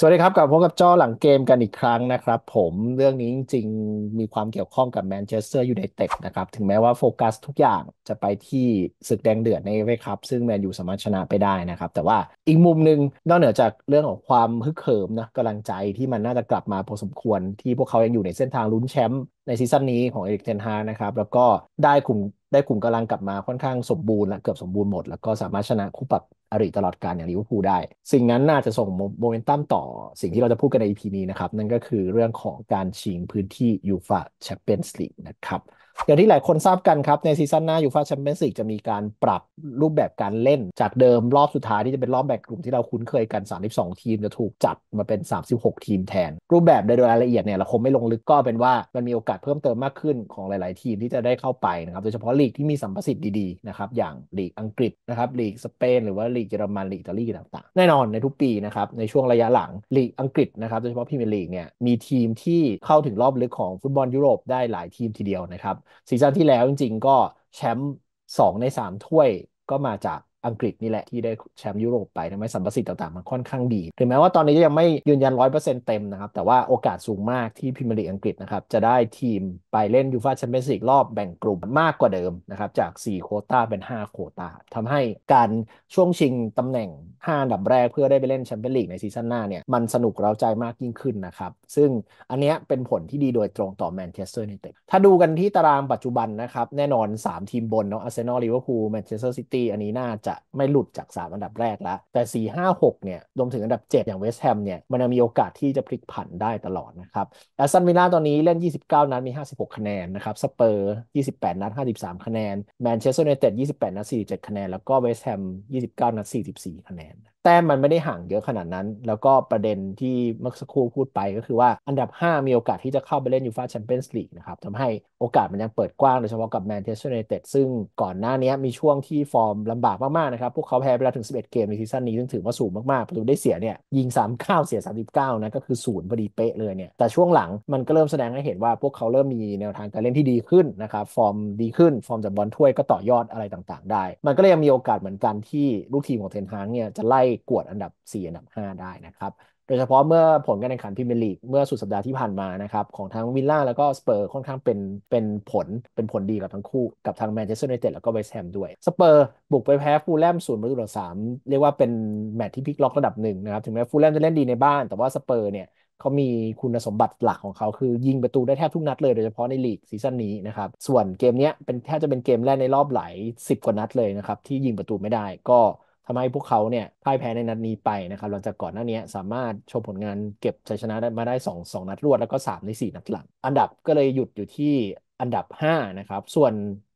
สวัสดีครับกลับพบกับจอหลังเกมกันอีกครั้งนะครับผมเรื่องนี้จริง ๆ มีความเกี่ยวข้องกับแมนเชสเตอร์ยูไนเต็ดนะครับ ถึงแม้ว่าโฟกัสทุกอย่างจะไปที่ศึกแดงเดือดในเอฟเอคัพซึ่งแมนยูสามารถชนะไปได้นะครับ แต่ว่าอีกมุมหนึ่งนอกเหนือจากเรื่องของความฮึกเหิมนะกำลังใจที่มันน่าจะกลับมาพอสมควรที่พวกเขายังอยู่ในเส้นทางลุ้นแชมป์ในซีซั่นนี้ของเอริกเทนฮานะครับแล้วก็ได้กลุ่มได้กลุ่มกำลังกลับมาค่อนข้างสมบูรณ์และเกือบสมบูรณ์หมด แล้วก็สามารถชนะคู่ปรับอริตลอดการอย่างลิเวอร์พูลได้ สิ่งนั้นน่าจะส่งโมเมนตัมต่อสิ่งที่เราจะพูดกันใน EP นี้นะครับ นั่นก็คือเรื่องของการชิงพื้นที่ยูฟาแชมเปี้ยนส์ลีกนะครับอย่างที่หลายคนทราบกันครับ ในซีซั่นหน้ายูฟาแชมเปี้ยนส์ลีกจะมีการปรับรูปแบบการเล่นจากเดิมรอบสุดท้ายที่จะเป็นรอบแบ่งกลุ่มที่เราคุ้นเคยกัน 32 ทีมจะถูกจัดมาเป็น 36 ทีมแทน รูปแบบโดยรายละเอียดเนี่ยเราคงไม่ลงลึกก็เป็นว่ามันมีโอกาสเพิ่มเติมมากขึ้นของหลาย ๆทีมที่จะได้เข้าไปนะครับ โดยเฉพาะลีกที่มีสัมประสิทธิ์ดีๆนะครับอย่างลีกอังกฤษนะครับลีกสเปนหรือว่าลีกเยอรมันลีกอิตาลีต่างๆ แน่นอนในทุกปีนะครับในช่วงระยะหลังลีกอังกฤษนะครับโดยเฉพาะพรีเมียร์ลีกเนี่ยมีทีมที่เข้าถึงรอบลึกของฟุตบอลยุโรปได้หลายทีมทีเดียวนะครับซีซั่นที่แล้วจริงๆ ก็แชมป์สองในสามถ้วยก็มาจากอังกฤษนี่แหละที่ได้แชมป์ยุโรปไปทำให้สัมประสิทธิ์ต่างๆมันค่อนข้างดีถึงแม้ว่าตอนนี้จะยังไม่ยืนยันร้อยเปอร์เซ็นต์เต็มนะครับ แต่ว่าโอกาสสูงมากที่พิมลีอังกฤษนะครับ จะได้ทีมไปเล่นยูฟ่าแชมเปี้ยนส์ลีกรอบแบ่งกลุ่มมากกว่าเดิมนะครับ จาก 4 โคต้าเป็น 5 โคต้าทำให้การช่วงชิงตำแหน่ง5อันดับแรก เพื่อได้ไปเล่นแชมเปี้ยนลีกในซีซั่นหน้าเนี่ยมันสนุกเร้าใจมากยิ่งขึ้นนะครับซึ่งอันเนี้ยเป็นผลที่ดีโดยตรงต่อแมนเชสเตอร์ยูไนเต็ดถ้าดูกันที่ตารางปัจจุบันนะครับแน่นอน 3ทีมบนเนาะอาร์เซนอลลิเวอร์พูลแมนเชสเตอร์ซิตี้อันนี้น่าจะไม่หลุดจาก 3 อันดับแรกแล้ว แต่ 4 5 6เนี่ยรวมถึงอันดับ 7 อย่างเวสต์แฮมเนี่ยมันมีโอกาสที่จะพลิกผันได้ตลอดนะครับแอสตันวิลล่าตอนนี้เล่น 29 นัดมี 56 คะแนนนะครับสเปอร์28 นัด 53 คะแนนแมนเชสเตอร์ยูไนเต็ด28 นัด 47 คะแนน แล้วก็เวสต์แฮม29 นัด 44 คะแนนแต้มมันไม่ได้ห่างเยอะขนาดนั้น แล้วก็ประเด็นที่เมื่อสักครู่พูดไปก็คือว่าอันดับ 5 มีโอกาสที่จะเข้าไปเล่นยูฟาแชมเปี้ยนส์ลีกนะครับทำให้โอกาสมันยังเปิดกว้าง โดยเฉพาะกับแมนเชสเตอร์ยูไนเต็ดซึ่งก่อนหน้านี้มีช่วงที่ฟอร์มลำบากมาก ๆ นะครับ พวกเขาแพ้ไปแล้วถึง 11 เกม ในซีซั่นนี้ซึ่งถือว่าสูงมาก ๆ ประตูได้เสียเนี่ยยิง39เสีย39นะก็คือศูนย์พอดีเป๊ะเลยเนี่ยแต่ช่วงหลังมันก็เริ่มแสดงให้เห็นว่าพวกเขาเริ่มมีแนวทางการเล่นที่ดีขึ้นนะครับฟอร์มดีขึ้นฟอร์มจากบอลถ้วยก็ต่อยอดอะไรต่างๆได้มันก็เลยยังมีโอกาสเหมือนกันที่ลูกทีมของเทนฮังเนี่ยจะไล่กวดอันดับ 4 อันดับ 5 ได้นะครับ โดยเฉพาะเมื่อผลการแข่งขันพรีเมียร์ลีกเมื่อสุดสัปดาห์ที่ผ่านมานะครับ ของทั้งวิลล่าแล้วก็สเปอร์ค่อนข้างเป็นเป็นผลเป็นผลดีกับทั้งคู่กับทางแมนเชสเตอร์ยูไนเต็ดแล้วก็เวสต์แฮมด้วยสเปอร์ บุกไปแพ้ฟูลแลมศูนย์ประตูต่อสามเรียกว่าเป็นแมตช์ที่พลิกล็อกระดับหนึ่งนะครับ ถึงแม้ฟูลแลมจะเล่นดีในบ้านแต่ว่าสเปอร์เนี่ยเขามีคุณสมบัติหลักของเขาคือยิงประตูได้แทบทุกนัดเลยโดยเฉพาะในลีกซีซั่นนี้นะครับส่วนเกมนี้เป็นแทบจะเป็นเกมแรกในรอบหลาย10กว่านัดเลยนะครับที่ยิงประตูไม่ได้ก็ทำให้พวกเขาเนี่ยพ่ายแพ้ในนัดนี้ไปนะครับหลังจากก่อนหน้านี้ สามารถโชว์ผลงานเก็บชัยชนะได้มาได้2 2นัดรวดแล้วก็3ใน4นัดหลัง อันดับก็เลยหยุดอยู่ที่อันดับ 5 นะครับ ส่วน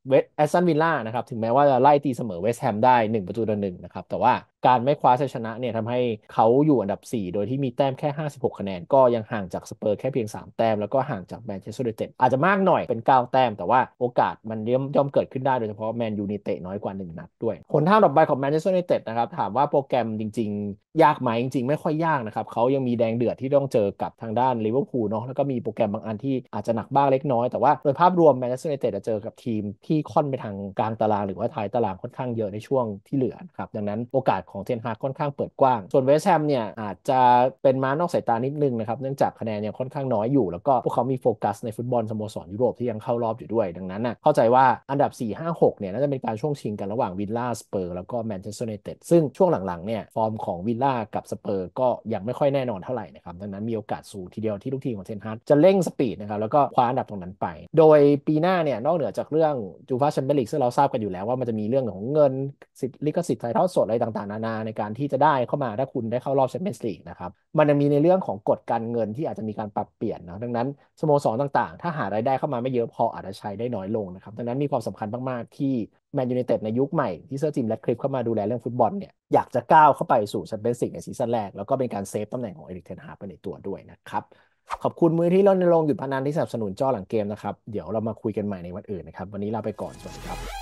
เวสแอสตันวิลล่านะครับถึงแม้ว่าจะไล่ตีเสมอเวสต์แฮมได้ 1 ประตูต่อหนึ่งนะครับ แต่ว่าการไม่คว้าชัยชนะเนี่ยทำให้เขาอยู่อันดับ 4 โดยที่มีแต้มแค่ 56 คะแนนก็ยังห่างจากสเปอร์แค่เพียง 3 แต้มแล้วก็ห่างจากแมนเชสเตอร์ยูไนเต็ดอาจจะมากหน่อยเป็น9แต้มแต่ว่าโอกาสมันย่อมย่อมเกิดขึ้นได้โดยเฉพาะแมนยูนิเต็ดน้อยกว่า 1 นัดด้วยผลท่าตออไปของแมนเชสเตอร์ยูไนเต็ดนะครับถามว่าโปรแกรมจริงๆ ยากไหมจริงๆ ไม่ค่อยยากนะครับเขายังมีแดงเดือดที่ต้องเจอกับทางด้านลิเวอร์พูลเนาะแล้วก็มีโปรแกรมบางอันที่อาจจะหนักบ้างเล็กน้อยแต่ว่าโดยภาพรวมแมนเชสเตอร์ยูไนเต็ดจะเจอกับทีมที่ค่อนไปทางกลางตารางหรือว่าท้ายตารางค่อนข้างเยอะในช่วงที่เหลือนะครับดังนั้นโอกาสของเทนฮากค่อนข้างเปิดกว้าง ส่วนเวสแฮมเนี่ยอาจจะเป็นม้านอกสายตานิดนึงนะครับ เนื่องจากคะแนนเนี่ยค่อนข้างน้อยอยู่ แล้วก็พวกเขามีโฟกัสในฟุตบอลสโมสรยุโรปที่ยังเข้ารอบอยู่ด้วย ดังนั้นนะเข้าใจว่าอันดับ 4 5 6เนี่ยน่าจะเป็นการช่วงชิงกันระหว่างวิลล่าสเปอร์แล้วก็แมนเชสเตอร์ยูไนเต็ด ซึ่งช่วงหลังๆเนี่ยฟอร์มของวิลล่ากับสเปอร์ก็ยังไม่ค่อยแน่นอนเท่าไหร่นะครับ ดังนั้นมีโอกาสสูงทีเดียวที่ลูกทีมของเทนฮากจะเร่งสปีดนะครับแล้วก็คว้าอันดับตรงนั้นไป โดยปีหน้าเนี่ยนอกเหนือจากเรื่องจูฟาแชมเปี้ยนลีกซึ่งเราทราบกันอยู่แล้วว่ามันจะมีเรื่องของเงินสิทธิลิขสิทธิ์ถ่ายทอดสดอะไรต่างๆนานาในการที่จะได้เข้ามาถ้าคุณได้เข้ารอบแชมเปี้ยนส์ลีกนะครับมันยังมีในเรื่องของกฎการเงินที่อาจจะมีการปรับเปลี่ยนนะดังนั้น สโมสรต่างๆ ถ้าหารายได้เข้ามาไม่เยอะพออาจจะใช้ได้น้อยลงนะครับดังนั้นมีความสำคัญมากๆ ที่แมนยูไนเต็ดในยุคใหม่ที่เซอร์จิมและคลิปเข้ามาดูแลเรื่องฟุตบอลเนี่ยอยากจะก้าวเข้าไปสู่แชมเปี้ยนส์ลีกในซีซั่นแรก แล้วก็เป็นการเซฟตำแหน่งของเอริกเทนฮาร์ปในตัวด้วยนะครับขอบคุณมือที่ร่นลงหยุดพนันที่สนับสนุนจ้อหลังเกมนะครับเดี๋ยวเรามาคุยกันใหม่ในวันอื่นนะครับวันนี้ลาไปก่อนสวัสดีครับ